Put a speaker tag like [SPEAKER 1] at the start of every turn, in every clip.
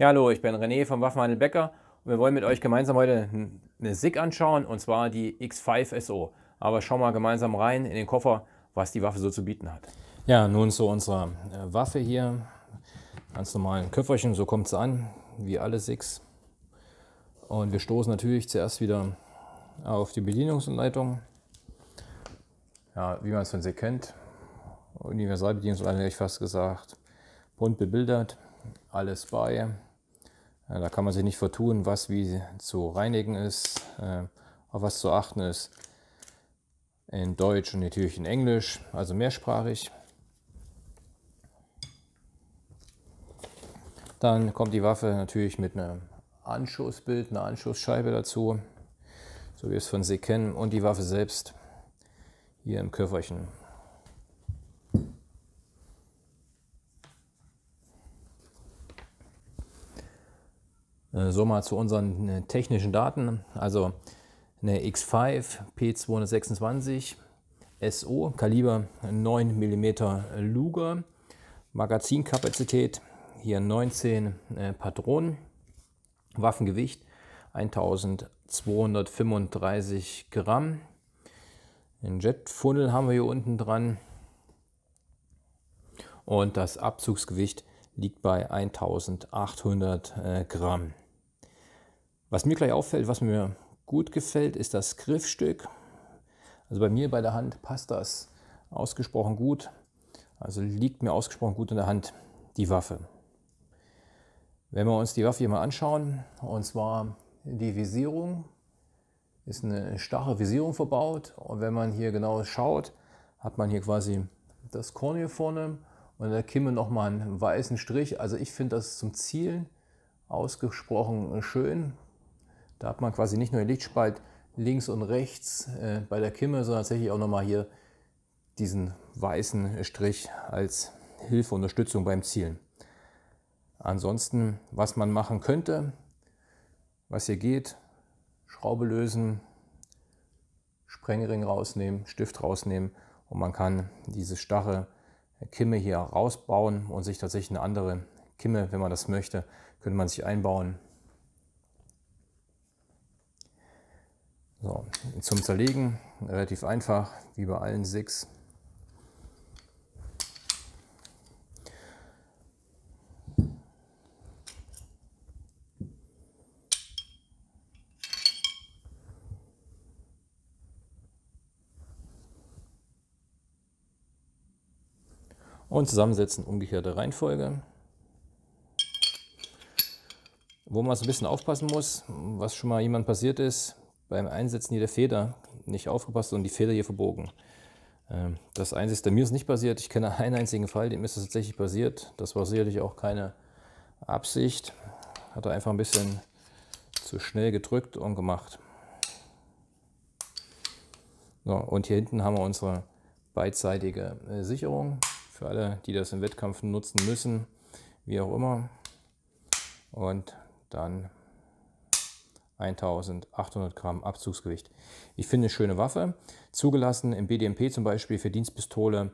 [SPEAKER 1] Ja, hallo, ich bin René vom Waffenhandel Becker und wir wollen mit euch gemeinsam heute eine SIG anschauen und zwar die X5 SO. Aber schauen wir gemeinsam rein in den Koffer, was die Waffe so zu bieten hat. Ja, nun zu unserer äh, Waffe hier. Ganz normalen Köfferchen, so kommt es an, wie alle SIGs. Und wir stoßen natürlich zuerst wieder auf die Bedienungsanleitung. Ja, wie man es von SIG kennt. Universalbedienungsanleitung, hätte ich fast gesagt. Bunt bebildert, alles bei. Da kann man sich nicht vertun, was wie zu reinigen ist, äh, auf was zu achten ist. In Deutsch und natürlich in Englisch, also mehrsprachig. Dann kommt die Waffe natürlich mit einem Anschussbild, einer Anschussscheibe dazu, so wie wir es von Sie kennen, und die Waffe selbst hier im Köfferchen. Äh, so mal zu unseren äh, technischen Daten. Also eine X5 P226 SO, Kaliber 9 mm Luger, Magazinkapazität hier 19 äh, Patronen, Waffengewicht 1235 Gramm. Ein Jetfunnel haben wir hier unten dran und das Abzugsgewicht liegt bei 1800 Gramm. Was mir gleich auffällt, was mir gut gefällt, ist das Griffstück. Also bei mir bei der Hand passt das ausgesprochen gut. Also liegt mir ausgesprochen gut in der Hand die Waffe. Wenn wir uns die Waffe hier mal anschauen, und zwar die Visierung, ist eine starre Visierung verbaut. Und wenn man hier genau schaut, hat man hier quasi das Korn hier vorne und in der Kimme nochmal einen weißen Strich. Also ich finde das zum Zielen ausgesprochen schön. Da hat man quasi nicht nur den Lichtspalt links und rechts äh, bei der Kimme, sondern tatsächlich auch nochmal hier diesen weißen Strich als Hilfe, Unterstützung beim Zielen. Ansonsten, was man machen könnte, was hier geht, Schraube lösen, Sprengring rausnehmen, Stift rausnehmen und man kann diese starre Kimme hier rausbauen und sich tatsächlich eine andere Kimme, wenn man das möchte, könnte man sich einbauen, So, zum Zerlegen relativ einfach, wie bei allen sechs. und zusammensetzen, umgekehrte Reihenfolge. Wo man so ein bisschen aufpassen muss, was schon mal jemand passiert ist, beim Einsetzen hier der Feder nicht aufgepasst und die Feder hier verbogen. Ähm, das Einzige, mir ist nicht passiert, ich kenne einen einzigen Fall, dem ist es tatsächlich passiert. Das war sicherlich auch keine Absicht. Hat er einfach ein bisschen zu schnell gedrückt und gemacht. So, und hier hinten haben wir unsere beidseitige äh, Sicherung. Für alle, die das im Wettkampf nutzen müssen, wie auch immer. Und dann 1800 Gramm Abzugsgewicht. Ich finde eine schöne Waffe, zugelassen im BDMP zum Beispiel für Dienstpistole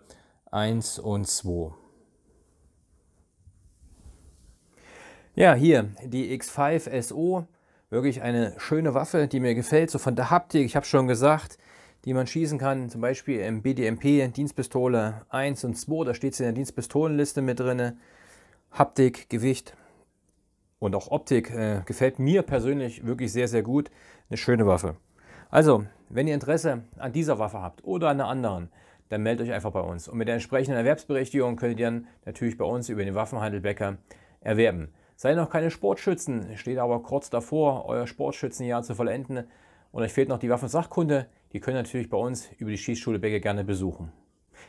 [SPEAKER 1] 1 und 2. Ja, hier die X5 SO, wirklich eine schöne Waffe, die mir gefällt, so von der Haptik, ich habe schon gesagt, die man schießen kann, zum Beispiel im BDMP Dienstpistole 1 und 2, da steht sie in der Dienstpistolenliste mit drin. Haptik, Gewicht, und auch Optik äh, gefällt mir persönlich wirklich sehr, sehr gut. Eine schöne Waffe. Also, wenn ihr Interesse an dieser Waffe habt oder an einer anderen, dann meldet euch einfach bei uns. Und mit der entsprechenden Erwerbsberechtigung könnt ihr dann natürlich bei uns über den Waffenhandel Becker erwerben. Seid noch keine Sportschützen, steht aber kurz davor, euer Sportschützenjahr zu vollenden. Und euch fehlt noch die Waffensachkunde, die könnt ihr natürlich bei uns über die Schießschule Becker gerne besuchen.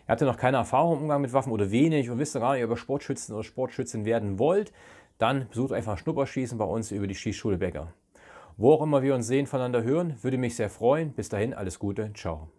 [SPEAKER 1] Ihr habt ja noch keine Erfahrung im Umgang mit Waffen oder wenig und wisst ja gar nicht, ob ihr Sportschützen oder Sportschützin werden wollt, dann besucht einfach Schnupperschießen bei uns über die Schießschule Becker. Wo auch immer wir uns sehen, voneinander hören, würde mich sehr freuen. Bis dahin alles Gute, ciao.